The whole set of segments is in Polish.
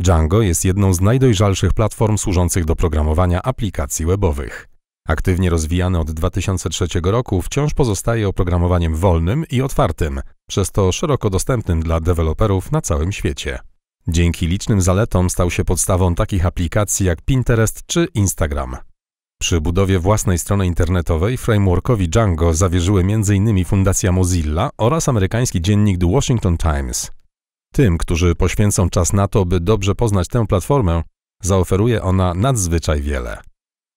Django jest jedną z najdojrzalszych platform służących do programowania aplikacji webowych. Aktywnie rozwijany od 2003 roku, wciąż pozostaje oprogramowaniem wolnym i otwartym, przez to szeroko dostępnym dla deweloperów na całym świecie. Dzięki licznym zaletom stał się podstawą takich aplikacji jak Pinterest czy Instagram. Przy budowie własnej strony internetowej frameworkowi Django zawierzyły m.in. Fundacja Mozilla oraz amerykański dziennik The Washington Times. Tym, którzy poświęcą czas na to, by dobrze poznać tę platformę, zaoferuje ona nadzwyczaj wiele.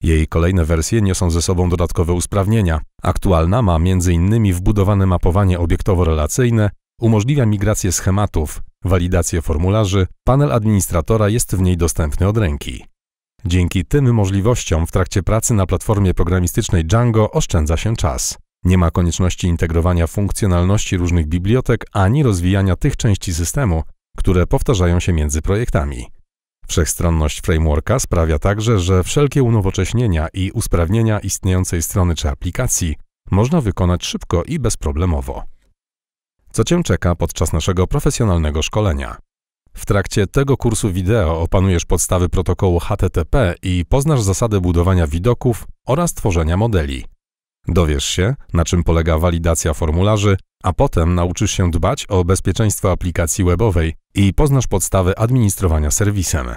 Jej kolejne wersje niosą ze sobą dodatkowe usprawnienia. Aktualna ma m.in. wbudowane mapowanie obiektowo-relacyjne, umożliwia migrację schematów, walidację formularzy, panel administratora jest w niej dostępny od ręki. Dzięki tym możliwościom w trakcie pracy na platformie programistycznej Django oszczędza się czas. Nie ma konieczności integrowania funkcjonalności różnych bibliotek ani rozwijania tych części systemu, które powtarzają się między projektami. Wszechstronność frameworka sprawia także, że wszelkie unowocześnienia i usprawnienia istniejącej strony czy aplikacji można wykonać szybko i bezproblemowo. Co Cię czeka podczas naszego profesjonalnego szkolenia? W trakcie tego kursu wideo opanujesz podstawy protokołu HTTP i poznasz zasady budowania widoków oraz tworzenia modeli. Dowiesz się, na czym polega walidacja formularzy, a potem nauczysz się dbać o bezpieczeństwo aplikacji webowej i poznasz podstawy administrowania serwisem.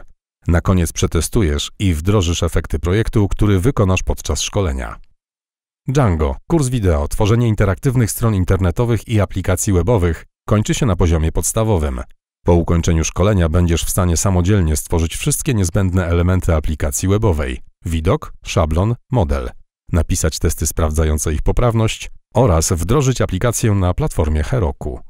Na koniec przetestujesz i wdrożysz efekty projektu, który wykonasz podczas szkolenia. Django, kurs wideo, tworzenie interaktywnych stron internetowych i aplikacji webowych, kończy się na poziomie podstawowym. Po ukończeniu szkolenia będziesz w stanie samodzielnie stworzyć wszystkie niezbędne elementy aplikacji webowej: widok, szablon, model napisać testy sprawdzające ich poprawność oraz wdrożyć aplikację na platformie Heroku.